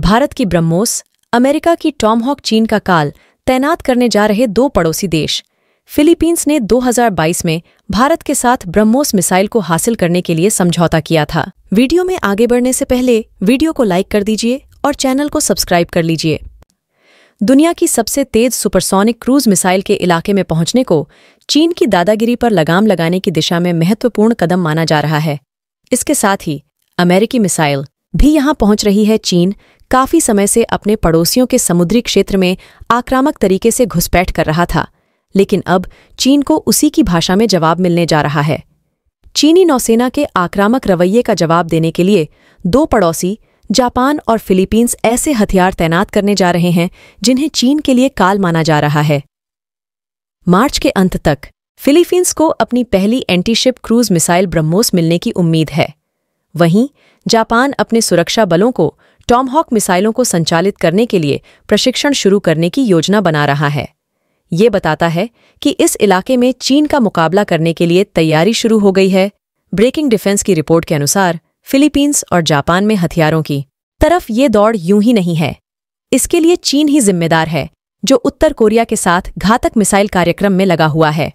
भारत की ब्रह्मोस अमेरिका की Tomahawk चीन का काल तैनात करने जा रहे दो पड़ोसी देश फिलीपींस ने 2022 में भारत के साथ ब्रह्मोस मिसाइल को हासिल करने के लिए समझौता किया था वीडियो में आगे बढ़ने से पहले वीडियो को लाइक कर दीजिए और चैनल को सब्सक्राइब कर लीजिए दुनिया की सबसे तेज सुपरसोनिक क्रूज मिसाइल के इलाके में पहुंचने को चीन की दादागिरी पर लगाम लगाने की दिशा में महत्वपूर्ण कदम माना जा रहा है इसके साथ ही अमेरिकी मिसाइल भी यहां पहुंच रही है चीन काफी समय से अपने पड़ोसियों के समुद्री क्षेत्र में आक्रामक तरीके से घुसपैठ कर रहा था लेकिन अब चीन को उसी की भाषा में जवाब मिलने जा रहा है चीनी नौसेना के आक्रामक रवैये का जवाब देने के लिए दो पड़ोसी जापान और फिलीपींस ऐसे हथियार तैनात करने जा रहे हैं जिन्हें चीन के लिए काल माना जा रहा है मार्च के अंत तक फिलीपींस को अपनी पहली एंटीशिप क्रूज मिसाइल ब्रह्मोस मिलने की उम्मीद है वहीं जापान अपने सुरक्षा बलों को टॉमहॉक मिसाइलों को संचालित करने के लिए प्रशिक्षण शुरू करने की योजना बना रहा है ये बताता है कि इस इलाके में चीन का मुकाबला करने के लिए तैयारी शुरू हो गई है ब्रेकिंग डिफेंस की रिपोर्ट के अनुसार फिलीपींस और जापान में हथियारों की तरफ ये दौड़ यूं ही नहीं है इसके लिए चीन ही जिम्मेदार है जो उत्तर कोरिया के साथ घातक मिसाइल कार्यक्रम में लगा हुआ है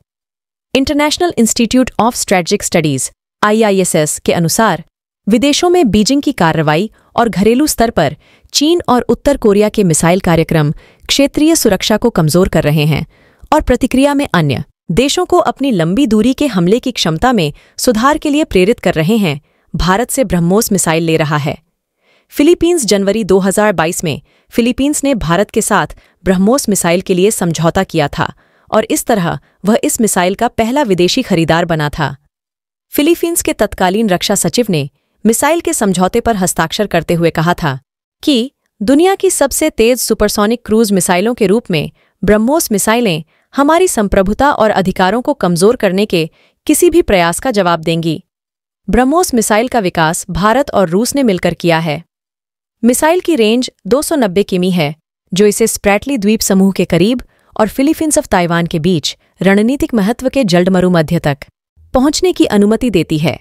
International Institute of Strategic Studies IISS के अनुसार विदेशों में बीजिंग की कार्रवाई और घरेलू स्तर पर चीन और उत्तर कोरिया के मिसाइल कार्यक्रम क्षेत्रीय सुरक्षा को कमजोर कर रहे हैं और प्रतिक्रिया में अन्य देशों को अपनी लंबी दूरी के हमले की क्षमता में सुधार के लिए प्रेरित कर रहे हैं भारत से ब्रह्मोस मिसाइल ले रहा है फिलीपींस जनवरी 2022 में फिलीपींस ने भारत के साथ ब्रह्मोस मिसाइल के लिए समझौता किया था और इस तरह वह इस मिसाइल का पहला विदेशी खरीदार बना था फिलीपींस के तत्कालीन रक्षा सचिव ने मिसाइल के समझौते पर हस्ताक्षर करते हुए कहा था कि दुनिया की सबसे तेज सुपरसोनिक क्रूज मिसाइलों के रूप में ब्रह्मोस मिसाइलें हमारी संप्रभुता और अधिकारों को कमजोर करने के किसी भी प्रयास का जवाब देंगी ब्रह्मोस मिसाइल का विकास भारत और रूस ने मिलकर किया है मिसाइल की रेंज 290 किमी है जो इसे स्प्रैटली द्वीप समूह के करीब और फिलीपींस ऑफ ताइवान के बीच रणनीतिक महत्व के जल्द मध्य तक पहुंचने की अनुमति देती है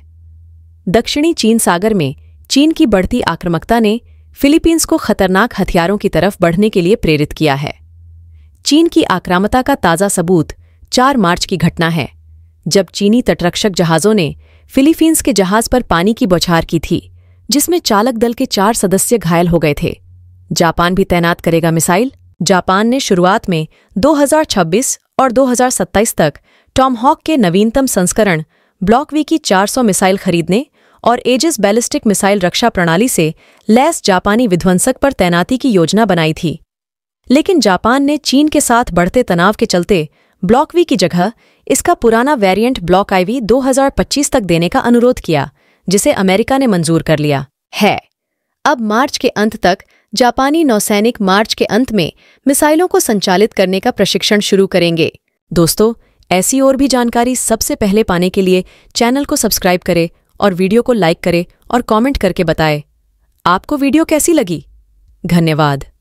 दक्षिणी चीन सागर में चीन की बढ़ती आक्रामकता ने फिलीपींस को खतरनाक हथियारों की तरफ बढ़ने के लिए प्रेरित किया है चीन की आक्रामता का ताज़ा सबूत 4 मार्च की घटना है जब चीनी तटरक्षक जहाज़ों ने फिलीपींस के जहाज़ पर पानी की बौछार की थी जिसमें चालक दल के चार सदस्य घायल हो गए थे जापान भी तैनात करेगा मिसाइल जापान ने शुरुआत में 2026 और 2027 तक टॉम हॉक के नवीनतम संस्करण ब्लॉक वी की 400 मिसाइल खरीदने और एजिस बैलिस्टिक मिसाइल रक्षा प्रणाली से लैस जापानी विध्वंसक पर तैनाती की योजना बनाई थी लेकिन जापान ने चीन के साथ बढ़ते तनाव के चलते ब्लॉक वी की जगह इसका पुराना वेरिएंट ब्लॉक आईवी 2025 तक देने का अनुरोध किया जिसे अमेरिका ने मंजूर कर लिया है अब मार्च के अंत तक जापानी नौसैनिक मार्च के अंत में मिसाइलों को संचालित करने का प्रशिक्षण शुरू करेंगे दोस्तों ऐसी और भी जानकारी सबसे पहले पाने के लिए चैनल को सब्सक्राइब करें और वीडियो को लाइक करें और कमेंट करके बताएं आपको वीडियो कैसी लगी धन्यवाद